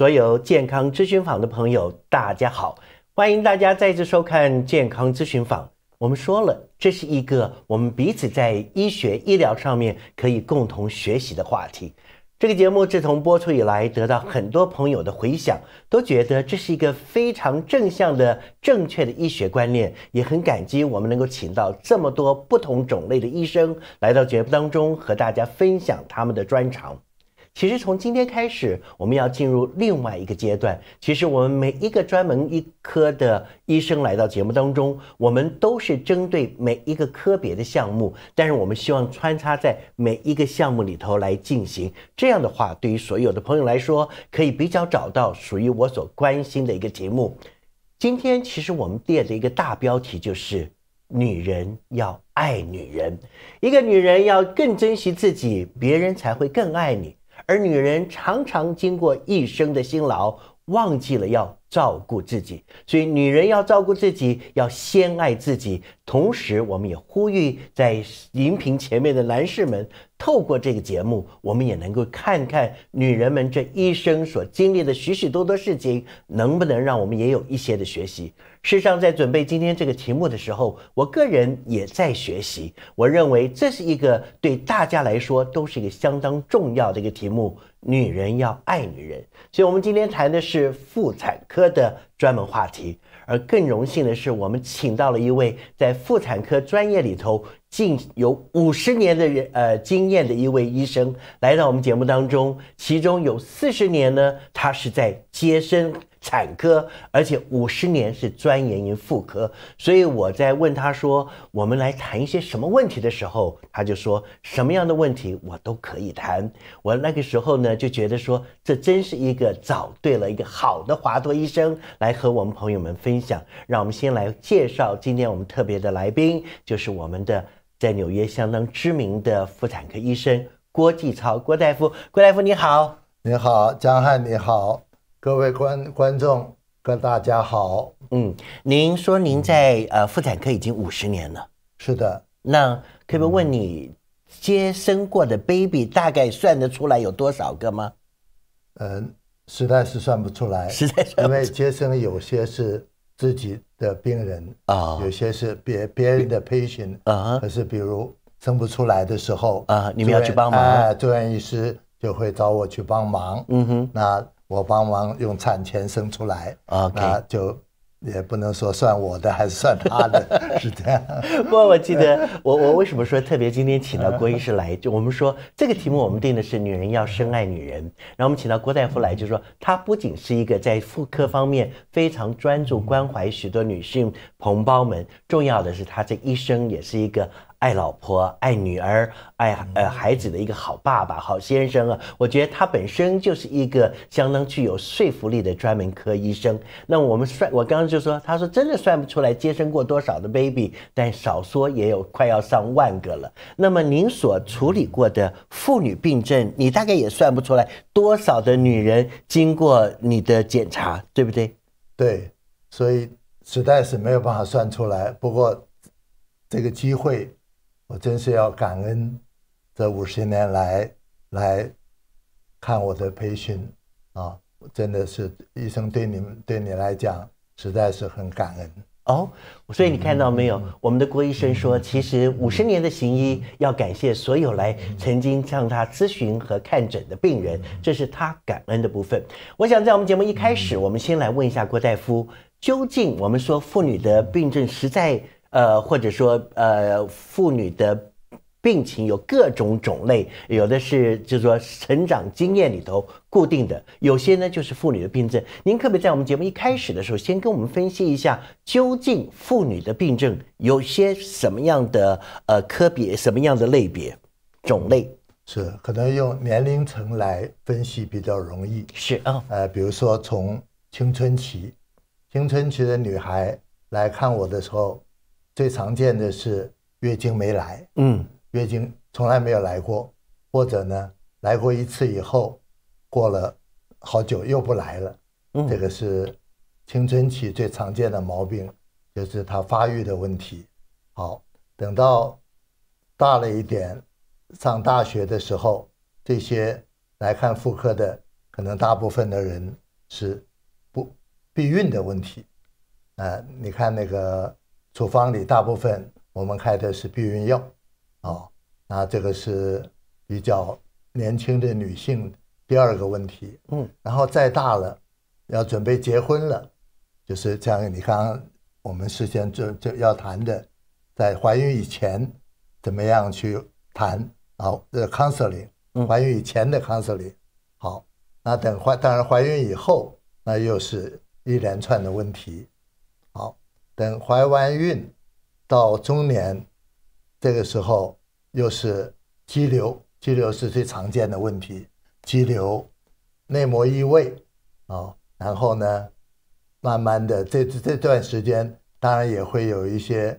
所有健康咨询坊的朋友，大家好！欢迎大家再次收看健康咨询坊。我们说了，这是一个我们彼此在医学医疗上面可以共同学习的话题。这个节目自从播出以来，得到很多朋友的回响，都觉得这是一个非常正向的、正确的医学观念，也很感激我们能够请到这么多不同种类的医生来到节目当中，和大家分享他们的专长。其实从今天开始，我们要进入另外一个阶段。其实我们每一个专门一科的医生来到节目当中，我们都是针对每一个科别的项目，但是我们希望穿插在每一个项目里头来进行。这样的话，对于所有的朋友来说，可以比较找到属于我所关心的一个节目。今天其实我们列的一个大标题就是“女人要爱女人”，一个女人要更珍惜自己，别人才会更爱你。而女人常常经过一生的辛劳，忘记了要照顾自己，所以女人要照顾自己，要先爱自己。同时，我们也呼吁在荧屏前面的男士们。透过这个节目，我们也能够看看女人们这一生所经历的许许多多事情，能不能让我们也有一些的学习。事实上，在准备今天这个题目的时候，我个人也在学习。我认为这是一个对大家来说都是一个相当重要的一个题目：女人要爱女人。所以，我们今天谈的是妇产科的专门话题。而更荣幸的是，我们请到了一位在妇产科专业里头近有五十年的人呃经验的一位医生来到我们节目当中，其中有四十年呢，他是在接生。产科，而且五十年是钻研于妇科，所以我在问他说我们来谈一些什么问题的时候，他就说什么样的问题我都可以谈。我那个时候呢就觉得说这真是一个找对了一个好的华佗医生来和我们朋友们分享。让我们先来介绍今天我们特别的来宾，就是我们的在纽约相当知名的妇产科医生郭继超郭大夫。郭大夫你好，你好江汉你好。各位观观众，跟大家好。嗯，您说您在呃妇产科已经五十年了，是的。那可不？问你接生过的 baby 大概算得出来有多少个吗？嗯，实在是算不出来，实在算。因为接生有些是自己的病人啊，有些是别别人的 patient 啊。可是比如生不出来的时候啊，你们要去帮忙，住院医师就会找我去帮忙。嗯哼，那。我帮忙用产权生出来啊，他就也不能说算我的还是算他的，是这样。不过我记得，我我为什么说特别今天请到郭医师来，就我们说这个题目我们定的是“女人要深爱女人”，然后我们请到郭大夫来，就是说他不仅是一个在妇科方面非常专注关怀许多女性同胞们，重要的是他这一生也是一个。爱老婆、爱女儿、爱呃孩子的一个好爸爸、好先生啊！我觉得他本身就是一个相当具有说服力的专门科医生。那我们算，我刚刚就说，他说真的算不出来接生过多少的 baby，但少说也有快要上万个了。那么您所处理过的妇女病症，你大概也算不出来多少的女人经过你的检查，对不对？对，所以实在是没有办法算出来。不过这个机会。我真是要感恩，这五十年来来看我的培训啊，真的是医生对你们对你来讲，实在是很感恩哦。所以你看到没有，我们的郭医生说，其实五十年的行医要感谢所有来曾经向他咨询和看诊的病人，这是他感恩的部分。我想在我们节目一开始，我们先来问一下郭大夫，究竟我们说妇女的病症实在。呃，或者说，呃，妇女的病情有各种种类，有的是就说成长经验里头固定的，有些呢就是妇女的病症。您可别在我们节目一开始的时候，先跟我们分析一下，究竟妇女的病症有些什么样的呃，科比什么样的类别种类？是，可能用年龄层来分析比较容易。是啊，呃，比如说从青春期，青春期的女孩来看我的时候。最常见的是月经没来，嗯，月经从来没有来过，或者呢，来过一次以后，过了好久又不来了，嗯，这个是青春期最常见的毛病，就是它发育的问题。好，等到大了一点，上大学的时候，这些来看妇科的，可能大部分的人是不避孕的问题，啊，你看那个。处方里大部分我们开的是避孕药，啊，那这个是比较年轻的女性。第二个问题，嗯，然后再大了，要准备结婚了，就是这样。你刚刚我们事先就就要谈的，在怀孕以前怎么样去谈，啊，这 c o n s e l i n g 怀孕以前的 c o n s e l i n g 好，那等怀，当然怀孕以后，那又是一连串的问题，好。等怀完孕，到中年，这个时候又是肌瘤，肌瘤是最常见的问题。肌瘤、内膜异位，哦，然后呢，慢慢的这这段时间，当然也会有一些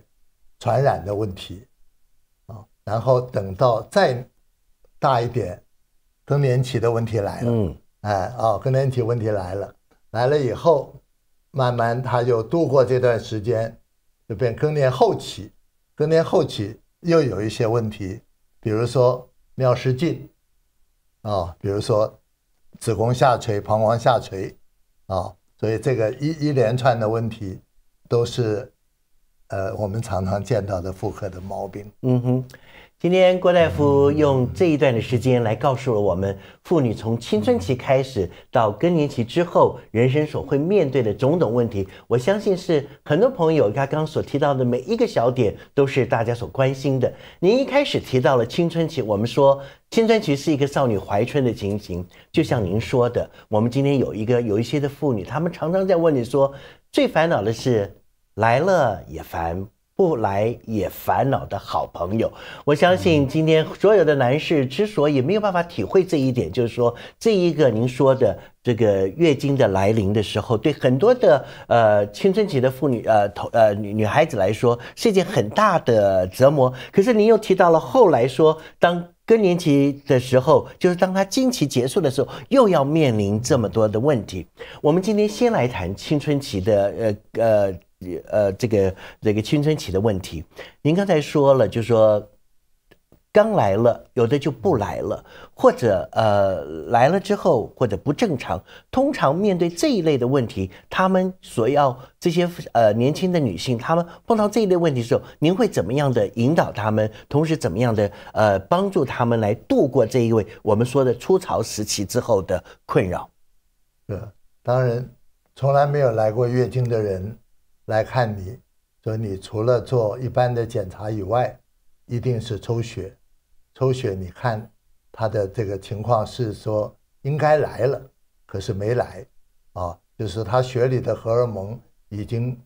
传染的问题，啊，然后等到再大一点，更年期的问题来了，嗯，哎哦，更年期问题来了，来了以后。慢慢，他就度过这段时间，就变更年后期。更年后期又有一些问题，比如说尿失禁，啊，比如说子宫下垂、膀胱下垂，啊，所以这个一一连串的问题，都是呃我们常常见到的妇科的毛病。嗯哼。今天郭大夫用这一段的时间来告诉了我们，妇女从青春期开始到更年期之后，人生所会面对的种种问题。我相信是很多朋友他刚刚所提到的每一个小点，都是大家所关心的。您一开始提到了青春期，我们说青春期是一个少女怀春的情形，就像您说的，我们今天有一个有一些的妇女，她们常常在问你说，最烦恼的是来了也烦。不来也烦恼的好朋友，我相信今天所有的男士之所以没有办法体会这一点，就是说这一个您说的这个月经的来临的时候，对很多的呃青春期的妇女呃头呃女女孩子来说是一件很大的折磨。可是您又提到了后来说，当更年期的时候，就是当她经期结束的时候，又要面临这么多的问题。我们今天先来谈青春期的呃呃。呃，这个这个青春期的问题，您刚才说了，就说刚来了，有的就不来了，或者呃来了之后或者不正常。通常面对这一类的问题，他们所要这些呃年轻的女性，他们碰到这一类问题的时候，您会怎么样的引导他们？同时怎么样的呃帮助他们来度过这一位我们说的初潮时期之后的困扰？呃，当然从来没有来过月经的人。来看，你说你除了做一般的检查以外，一定是抽血。抽血，你看他的这个情况是说应该来了，可是没来啊，就是他血里的荷尔蒙已经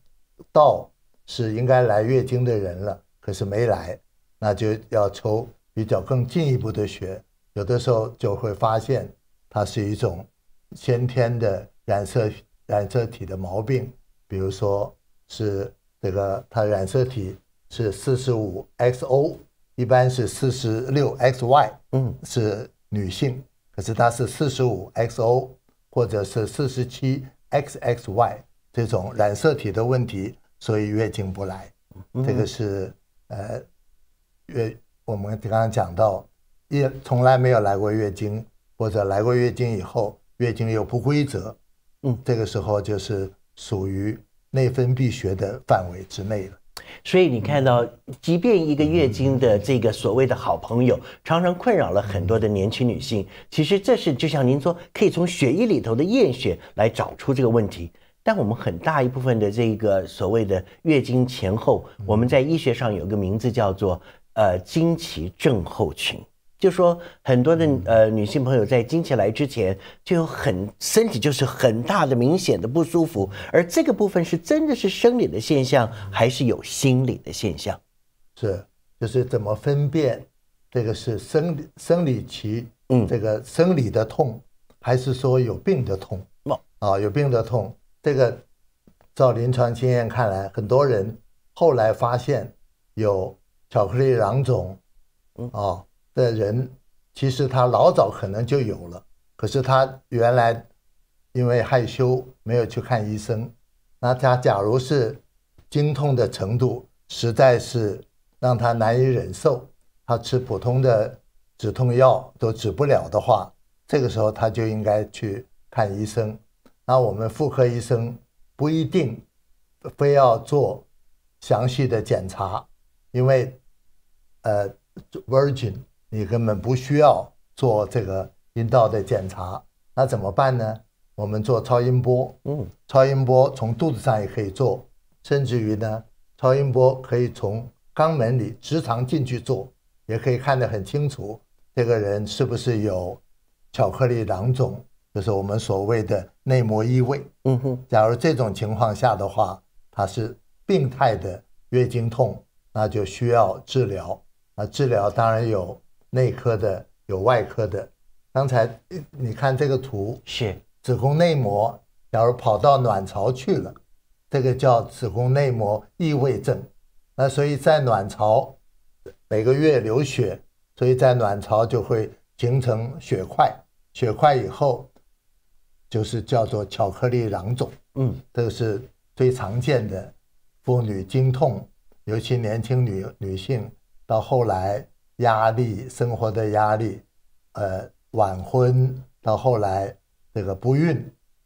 到，是应该来月经的人了，可是没来，那就要抽比较更进一步的血。有的时候就会发现它是一种先天的染色染色体的毛病，比如说。是这个，它染色体是四十五 XO，一般是四十六 XY，嗯，是女性，可是她是四十五 XO，或者是四十七 XXY 这种染色体的问题，所以月经不来。这个是呃，月我们刚刚讲到，也从来没有来过月经，或者来过月经以后月经又不规则，嗯，这个时候就是属于。内分泌学的范围之内了，所以你看到，即便一个月经的这个所谓的好朋友，常常困扰了很多的年轻女性。其实这是就像您说，可以从血液里头的验血来找出这个问题。但我们很大一部分的这个所谓的月经前后，我们在医学上有个名字叫做呃经期症候群。就说很多的呃女性朋友在经期来之前就有很身体就是很大的明显的不舒服，而这个部分是真的是生理的现象，还是有心理的现象？是就是怎么分辨这个是生生理期嗯这个生理的痛，还是说有病的痛？啊啊有病的痛，这个照临床经验看来，很多人后来发现有巧克力囊肿，啊。的人其实他老早可能就有了，可是他原来因为害羞没有去看医生。那他假如是经痛的程度实在是让他难以忍受，他吃普通的止痛药都止不了的话，这个时候他就应该去看医生。那我们妇科医生不一定非要做详细的检查，因为呃，virgin。你根本不需要做这个阴道的检查，那怎么办呢？我们做超音波，嗯，超音波从肚子上也可以做，甚至于呢，超音波可以从肛门里直肠进去做，也可以看得很清楚，这个人是不是有巧克力囊肿，就是我们所谓的内膜异位，嗯哼。假如这种情况下的话，他是病态的月经痛，那就需要治疗。那治疗当然有。内科的有外科的，刚才你看这个图是子宫内膜，假如跑到卵巢去了，这个叫子宫内膜异位症。那所以在卵巢每个月流血，所以在卵巢就会形成血块，血块以后就是叫做巧克力囊肿。嗯，这个是最常见的妇女经痛，尤其年轻女女性到后来。压力生活的压力，呃，晚婚到后来这个不孕，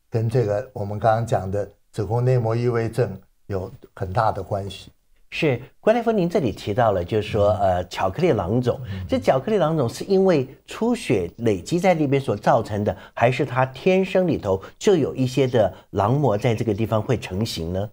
跟这个我们刚刚讲的子宫内膜异位症有很大的关系。是关大夫，您这里提到了，就是说，呃，巧克力囊肿，这巧克力囊肿是因为出血累积在那边所造成的，还是它天生里头就有一些的囊膜在这个地方会成型呢？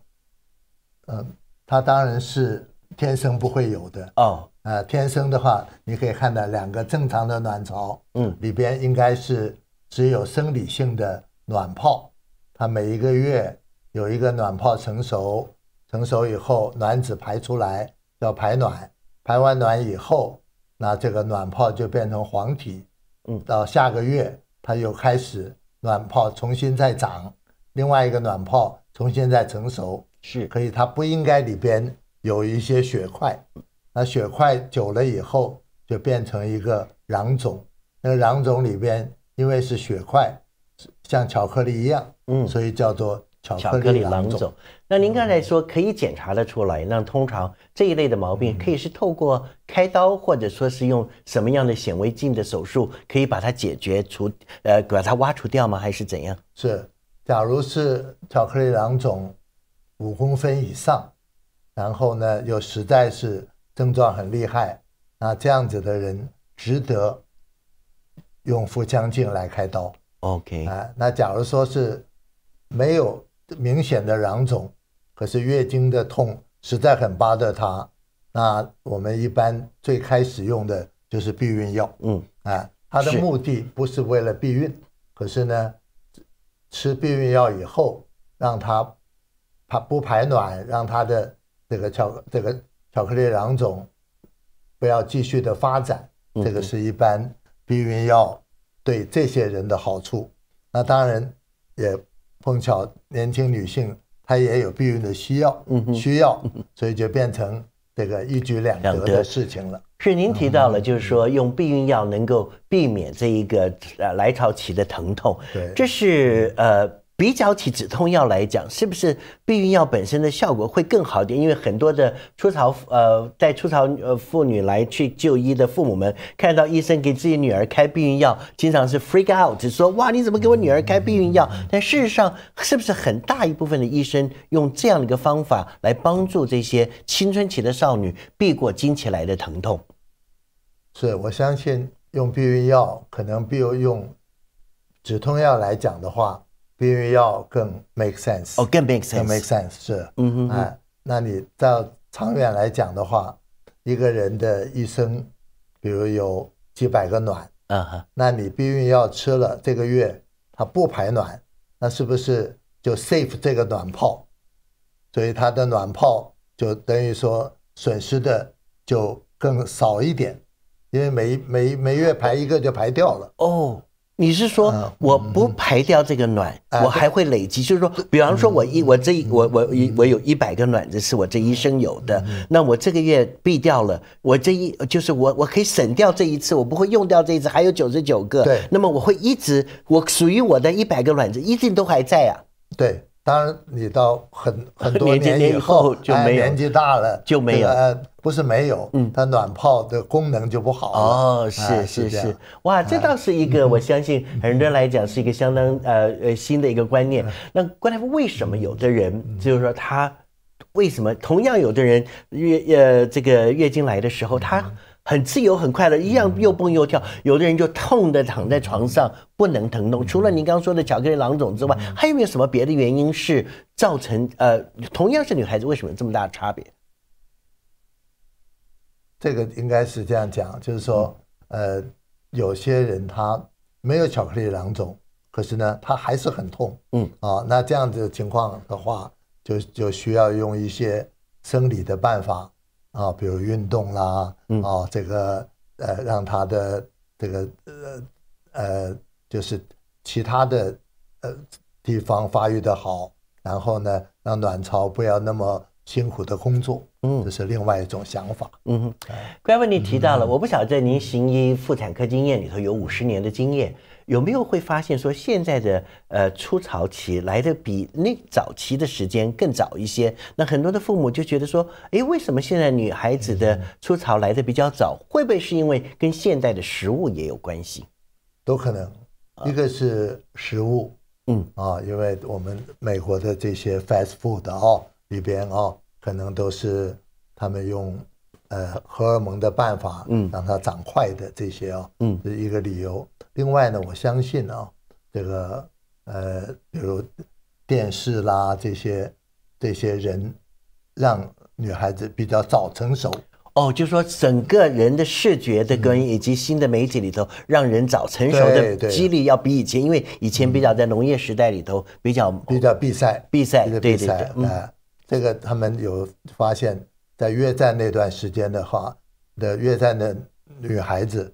嗯，它当然是。天生不会有的哦。呃，天生的话，你可以看到两个正常的卵巢，嗯，里边应该是只有生理性的卵泡，它每一个月有一个卵泡成熟，成熟以后卵子排出来，要排卵。排完卵以后，那这个卵泡就变成黄体，嗯，到下个月它又开始卵泡重新再长，另外一个卵泡重新再成熟，是可以，它不应该里边。有一些血块，那血块久了以后就变成一个囊肿。那个囊肿里边因为是血块，像巧克力一样，嗯，所以叫做巧克力囊肿。那您刚才说可以检查的出来，那通常这一类的毛病可以是透过开刀，或者说是用什么样的显微镜的手术可以把它解决除，呃，把它挖除掉吗？还是怎样？是，假如是巧克力囊肿五公分以上。然后呢，又实在是症状很厉害，那这样子的人值得用腹腔镜来开刀。OK，啊，那假如说是没有明显的囊肿，可是月经的痛实在很巴着他，那我们一般最开始用的就是避孕药。嗯，啊，它的目的不是为了避孕，可是呢，吃避孕药以后，让他排不排卵，让他的。这个巧这个巧克力囊肿不要继续的发展，这个是一般避孕药对这些人的好处。那当然也碰巧年轻女性她也有避孕的需要，需要，所以就变成这个一举两得的事情了。是您提到了，就是说用避孕药能够避免这一个呃来潮期的疼痛，对，这是呃。比较起止痛药来讲，是不是避孕药本身的效果会更好点？因为很多的初潮呃，在初潮呃妇女来去就医的父母们，看到医生给自己女儿开避孕药，经常是 freak out，说哇，你怎么给我女儿开避孕药？但事实上，是不是很大一部分的医生用这样的一个方法来帮助这些青春期的少女避过经期来的疼痛？是，我相信用避孕药可能比用止痛药来讲的话。避孕药更 make sense，哦，更 make sense，更 make sense，是，嗯嗯，哎，那你到长远来讲的话，一个人的一生，比如有几百个卵，啊，那你避孕药吃了，这个月它不排卵，那是不是就 save 这个卵泡？所以它的卵泡就等于说损失的就更少一点，因为每每每月排一个就排掉了。哦。你是说我不排掉这个卵，我还会累积？就是说，比方说，我一我这我我我有一百个卵子是我这一生有的，那我这个月避掉了，我这一就是我我可以省掉这一次，我不会用掉这一次，还有九十九个。对，那么我会一直我属于我的一百个卵子一定都还在啊。对。当然，你到很很多年以后，就没年纪大了就没有，不是没有，它暖泡的功能就不好了。哦，是是是，哇，这倒是一个，我相信很多人来讲是一个相当呃呃新的一个观念。那关大夫，为什么有的人就是说他为什么同样有的人月呃这个月经来的时候他？很自由，很快乐，一样又蹦又跳。有的人就痛的躺在床上，不能疼痛。除了您刚刚说的巧克力囊肿之外，还有没有什么别的原因是造成？呃，同样是女孩子，为什么这么大的差别？这个应该是这样讲，就是说，呃，有些人他没有巧克力囊肿，可是呢，他还是很痛。嗯，啊，那这样子情况的话，就就需要用一些生理的办法。啊，比如运动啦，啊，这个呃，让他的这个呃呃，就是其他的呃地方发育的好，然后呢，让卵巢不要那么辛苦的工作，嗯，这是另外一种想法。嗯，关文你提到了，我不晓得您行医妇产科经验里头有五十年的经验。有没有会发现说现在的呃初潮期来的比那早期的时间更早一些？那很多的父母就觉得说，哎，为什么现在女孩子的初潮来的比较早？会不会是因为跟现代的食物也有关系？都可能，一个是食物，嗯啊，因为我们美国的这些 fast food 哦里边啊，可能都是他们用呃荷尔蒙的办法，嗯，让它长快的这些哦，嗯，一个理由。另外呢，我相信啊，这个呃，比如电视啦，这些这些人让女孩子比较早成熟。哦，就说整个人的视觉的跟以及新的媒体里头，让人早成熟的几率要比以前，因为以前比较在农业时代里头比较比较闭塞，闭塞，对对对，啊，这个他们有发现，在越战那段时间的话，的越战的女孩子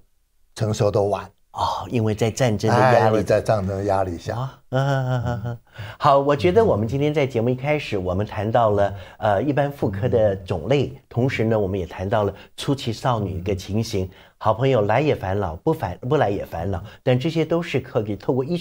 成熟都晚。哦，因为在战争的压力，在战争压力下，嗯，好，我觉得我们今天在节目一开始，我们谈到了呃一般妇科的种类，同时呢，我们也谈到了初期少女一个情形。好朋友来也烦恼，不烦不来也烦恼，但这些都是可以透过医。